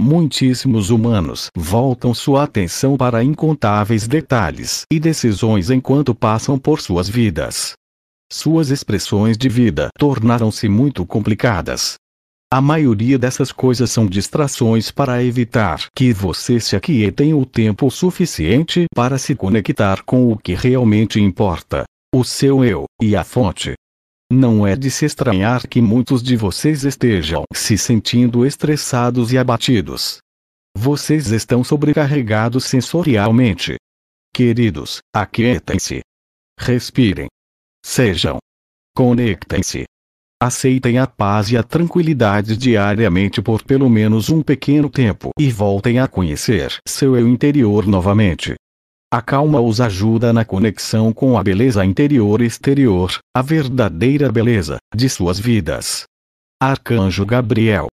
muitíssimos humanos voltam sua atenção para incontáveis detalhes e decisões enquanto passam por suas vidas. Suas expressões de vida tornaram-se muito complicadas. A maioria dessas coisas são distrações para evitar que você se em o tempo suficiente para se conectar com o que realmente importa, o seu eu, e a fonte, não é de se estranhar que muitos de vocês estejam se sentindo estressados e abatidos. Vocês estão sobrecarregados sensorialmente. Queridos, aquietem-se. Respirem. Sejam. Conectem-se. Aceitem a paz e a tranquilidade diariamente por pelo menos um pequeno tempo e voltem a conhecer seu eu interior novamente. A calma os ajuda na conexão com a beleza interior e exterior, a verdadeira beleza de suas vidas. Arcanjo Gabriel